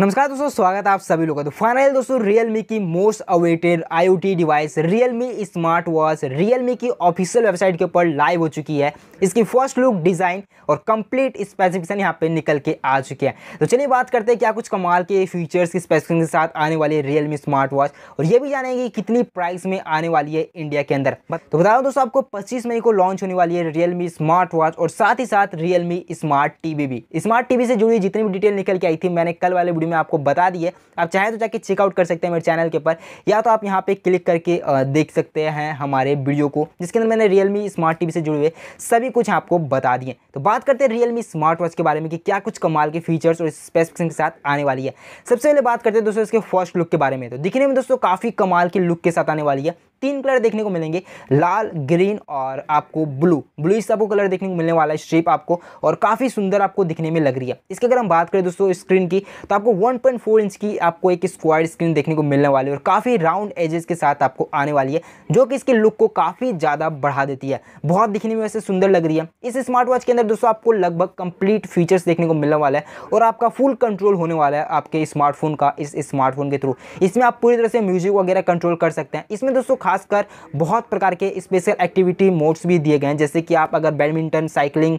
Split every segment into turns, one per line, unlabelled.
नमस्कार दोस्तों स्वागत है आप सभी लोगों का तो फाइनल दोस्तों मी की most awaited IOT device Mi smart watch Realme की ऑफिशियल वेबसाइट के ऊपर लाइव हो चुकी है इसकी फर्स्ट लुक डिज़ाइन और कंप्लीट स्पेसिफिकेशन यहाँ पे निकल के आ चुकी है तो चलिए बात करते हैं क्या कुछ कमाल के फीचर्स की स्पेसिफिकेशन के साथ आने वाली है रियलमी स्मार्ट वॉच और ये भी जानेंगे कितनी प्राइस में आने वाली है इंडिया के अंदर तो बता दोस्तों आपको पच्चीस मई को लॉन्च होने वाली है रियलमी स्मार्ट वॉच और साथ ही साथ रियलमी स्मार्ट टीवी भी स्मार्ट टीवी से जुड़ी जितनी भी डिटेल निकल के आई थी मैंने कल वाले वीडियो में आपको बता दिए है आप चाहें तो जाके चेकआउट कर सकते हैं मेरे चैनल के ऊपर या तो आप यहाँ पर क्लिक करके देख सकते हैं हमारे वीडियो को जिसके अंदर मैंने रियलमी स्मार्ट टीवी से जुड़े हुए सभी कुछ आपको बता दिए तो बात करते हैं रियलमी स्मार्ट वॉच के बारे में कि क्या कुछ कमाल के फीचर्स और स्पेसिफिकेशन के साथ आने वाली है सबसे पहले बात करते हैं दोस्तों इसके फर्स्ट लुक के बारे में तो दिखने में दोस्तों काफ़ी कमाल के लुक के साथ आने वाली है तीन कलर देखने को मिलेंगे लाल ग्रीन और आपको ब्लू ब्लू इस सबको कलर देखने को मिलने वाला है स्ट्रिप आपको और काफ़ी सुंदर आपको दिखने में लग रही है इसकी अगर हम बात करें दोस्तों स्क्रीन की तो आपको 1.4 इंच की आपको एक स्क्वायर स्क्रीन देखने को मिलने वाली है और काफ़ी राउंड एजेस के साथ आपको आने वाली है जो कि इसके लुक को काफ़ी ज़्यादा बढ़ा देती है बहुत दिखने में वैसे सुंदर लग रही है इस स्मार्ट वॉच के अंदर दोस्तों आपको लगभग कंप्लीट फीचर्स देखने को मिलने वाला है और आपका फुल कंट्रोल होने वाला है आपके स्मार्टफोन का इस स्मार्टफोन के थ्रू इसमें आप पूरी तरह से म्यूजिक वगैरह कंट्रोल कर सकते हैं इसमें दोस्तों खासकर बहुत प्रकार के स्पेशल एक्टिविटी मोड्स भी दिए गए हैं जैसे कि आप अगर बैडमिंटन साइकिलिंग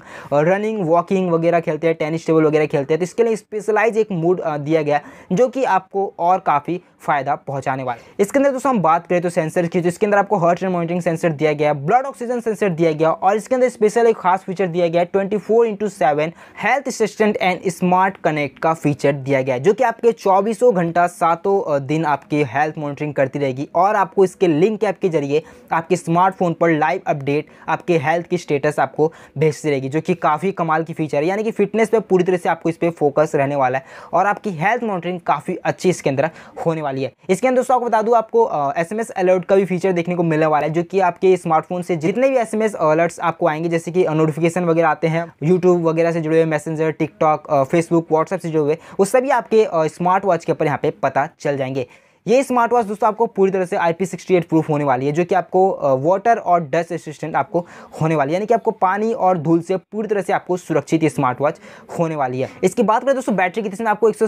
रनिंग वॉकिंग वगैरह खेलते हैं टेनिस टेबल वगैरह खेलते हैं तो इसके लिए स्पेशलाइज एक मूड दिया गया जो कि आपको और काफ़ी फ़ायदा पहुंचाने वाला है इसके अंदर दोस्तों हम बात करें तो सेंसर की तो इसके अंदर आपको हर्ट एंड मॉनिटरिंग सेंसर दिया गया ब्लड ऑक्सीजन सेंसर दिया गया और इसके अंदर स्पेशल एक खास फीचर दिया गया twenty four into seven health assistant and smart connect का फीचर दिया गया जो कि आपके चौबीसों घंटा सातों दिन आपकी हेल्थ मॉनिटरिंग करती रहेगी और आपको इसके लिंक के ऐप के जरिए आपके स्मार्टफोन पर लाइव अपडेट आपके हेल्थ की स्टेटस आपको भेजती रहेगी जो कि काफ़ी कमाल की फीचर है यानी कि फिटनेस पर पूरी तरह से आपको इस पर फोकस रहने वाला है और आपकी हेल्थ मॉनिटरिंग काफ़ी अच्छी इसके अंदर होने वाली है इसके अंदर दोस्तों आपको बता दूँ आपको एस एम अलर्ट का भी फीचर देखने को मिलने वाला है जो कि आपके स्मार्टफोन से जितने भी एस एम अलर्ट्स आपको आएंगे जैसे कि नोटिफिकेशन वगैरह आते हैं यूट्यूब वगैरह से जुड़े हुए मैसेंजर टिकटॉक फेसबुक व्हाट्सएप से जुड़े हुए वो सभी आपके स्मार्ट वॉच के ऊपर यहाँ पे पता चल जाएंगे ये स्मार्ट वॉच दोस्तों आपको पूरी तरह से आई पी प्रूफ होने वाली है जो कि आपको वाटर और डस्ट असिस्टेंट आपको होने वाली है यानी कि आपको पानी और धूल से पूरी तरह से आपको सुरक्षित स्मार्ट वॉच होने वाली है इसकी बात करें दोस्तों बैटरी की जिसमें आपको एक सौ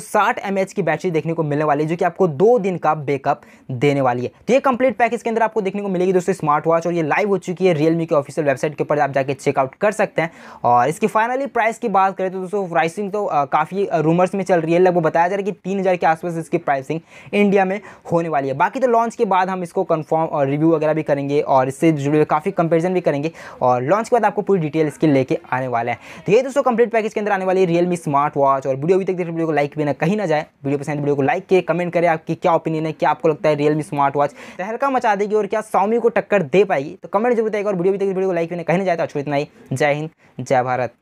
की बैटरी देखने को मिलने वाली है जो कि आपको दो दिन का बैकअप देने वाली है तो ये कंप्लीट पैकेज के अंदर आपको देखने को मिलेगी दोस्तों स्मार्ट वॉच और ये लाइव हो चुकी है रियलमी के ऑफिशियल वेबसाइट के ऊपर आप जाके चेकआउट कर सकते हैं और इसकी फाइनली प्राइस की बात करें तो दोस्तों प्राइसिंग तो काफ़ी रूमर्स में चल रही है लगभग बताया जा रहा है कि तीन के आसपास इसकी प्राइसिंग इंडिया में होने वाली है बाकी तो लॉन्च के बाद हम इसको कंफर्म और रिव्यू वगैरह भी करेंगे और इससे जुड़े हुए काफ़ी कंपेरिजन भी करेंगे और लॉन्च के बाद आपको पूरी डिटेल इसके लेके आने वाला है तो ये दोस्तों कंप्लीट पैकेज के अंदर आने वाली रियलमी स्मार्ट वॉच और वीडियो अभी तक देख वीडियो को लाइक भी ना कहीं ना जाए वीडियो पसंद तो वीडियो को लाइक के कमेंट करें आपकी क्या ओपिनियन है क्या आपको लगता है रियलमी स्मार्ट वॉच तहलका मचा देगी और क्या स्वामी को टक्कर दे पाएगी तो कमेंट जरूर बताएगा और वीडियो अभी तक वीडियो को लाइक भी ना कहीं ना जाए तो अच्छा इतना ही जय हिंद जय भारत